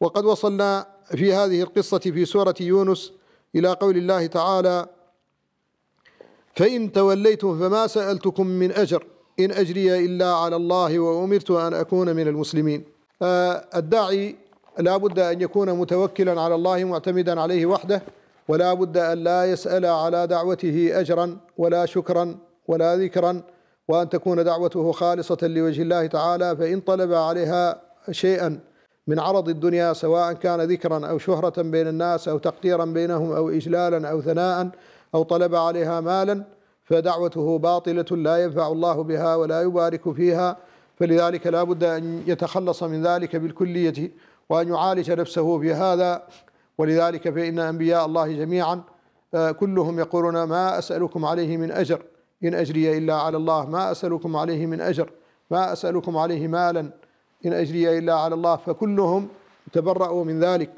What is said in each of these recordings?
وقد وصلنا في هذه القصة في سورة يونس إلى قول الله تعالى فإن توليتم فما سألتكم من أجر إن أجري إلا على الله وأمرت أن أكون من المسلمين آه، الداعي لا بد أن يكون متوكلا على الله معتمدا عليه وحده ولا بد أن لا يسأل على دعوته أجرا ولا شكرا ولا ذكرا وأن تكون دعوته خالصة لوجه الله تعالى فإن طلب عليها شيئا من عرض الدنيا سواء كان ذكرا أو شهرة بين الناس أو تقديرا بينهم أو إجلالا أو ثناء أو طلب عليها مالا فدعوته باطلة لا ينفع الله بها ولا يبارك فيها فلذلك لا بد أن يتخلص من ذلك بالكلية وأن يعالج نفسه في هذا ولذلك فإن أنبياء الله جميعا آه، كلهم يقولون ما أسألكم عليه من أجر إن أجري إلا على الله ما أسألكم عليه من أجر ما أسألكم عليه مالا إن أجري إلا على الله فكلهم تبرأوا من ذلك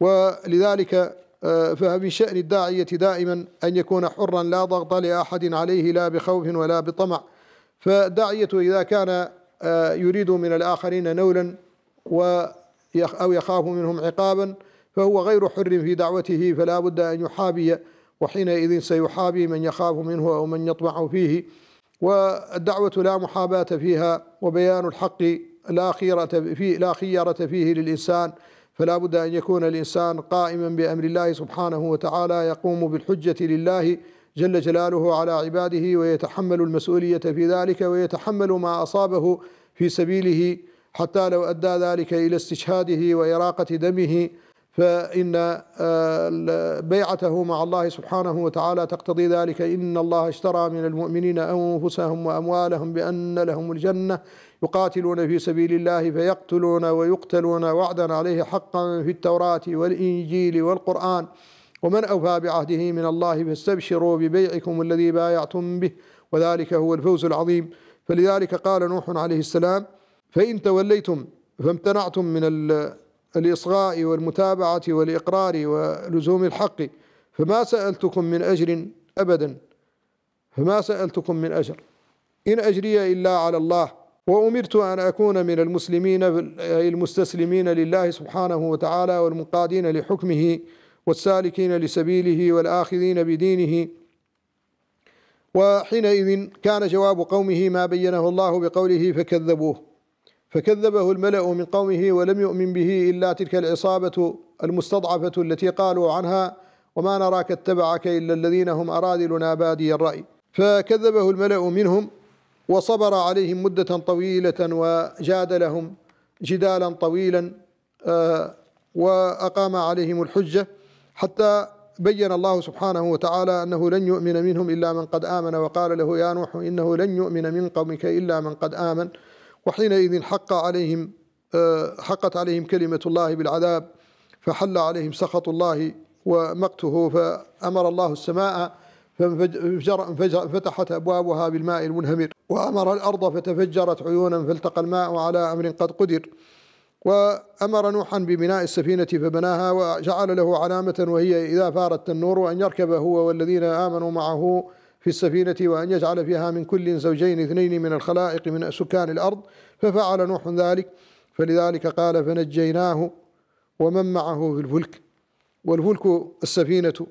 ولذلك آه، فمن شأن الداعية دائما أن يكون حرا لا ضغط لأحد عليه لا بخوف ولا بطمع فالداعية إذا كان آه، يريد من الآخرين نولا أو يخاف منهم عقابا فهو غير حر في دعوته فلا بد أن يحابي وحينئذ سيحابي من يخاف منه أو من يطمع فيه والدعوة لا محاباة فيها وبيان الحق لا خيرة فيه لا خيرة فيه للإنسان فلا بد أن يكون الإنسان قائما بأمر الله سبحانه وتعالى يقوم بالحجة لله جل جلاله على عباده ويتحمل المسؤولية في ذلك ويتحمل ما أصابه في سبيله حتى لو أدى ذلك إلى استشهاده وإراقة دمه فإن آه، بيعته مع الله سبحانه وتعالى تقتضي ذلك إن الله اشترى من المؤمنين أنفسهم وأموالهم بأن لهم الجنة يقاتلون في سبيل الله فيقتلون ويقتلون وعدا عليه حقا في التوراة والإنجيل والقرآن ومن أوفى بعهده من الله فاستبشروا ببيعكم الذي بايعتم به وذلك هو الفوز العظيم فلذلك قال نوح عليه السلام فإن توليتم فامتنعتم من الإصغاء والمتابعة والإقرار ولزوم الحق فما سألتكم من أجر أبدا فما سألتكم من أجر إن أجري إلا على الله وأمرت أن أكون من المسلمين المستسلمين لله سبحانه وتعالى والمنقادين لحكمه والسالكين لسبيله والآخذين بدينه وحينئذ كان جواب قومه ما بينه الله بقوله فكذبوه فكذبه الملأ من قومه ولم يؤمن به إلا تلك العصابة المستضعفة التي قالوا عنها وما نراك اتبعك إلا الذين هم أرادلنا بادي الرأي فكذبه الملأ منهم وصبر عليهم مدة طويلة وجادلهم جدالا طويلا آه، وأقام عليهم الحجة حتى بين الله سبحانه وتعالى أنه لن يؤمن منهم إلا من قد آمن وقال له يا نوح إنه لن يؤمن من قومك إلا من قد آمن وحينئذ حق عليهم آه، حقت عليهم كلمة الله بالعذاب فحل عليهم سخط الله ومقته فأمر الله السماء فتحت أبوابها بالماء المنهمر وأمر الأرض فتفجرت عيونا فالتقى الماء على أمر قد قدر وأمر نوحا ببناء السفينة فبناها وجعل له علامة وهي إذا فارت النور أن يركب هو والذين آمنوا معه في السفينة وأن يجعل فيها من كل زوجين اثنين من الخلائق من سكان الأرض ففعل نوح ذلك فلذلك قال فنجيناه ومن معه في الفلك والفلك السفينة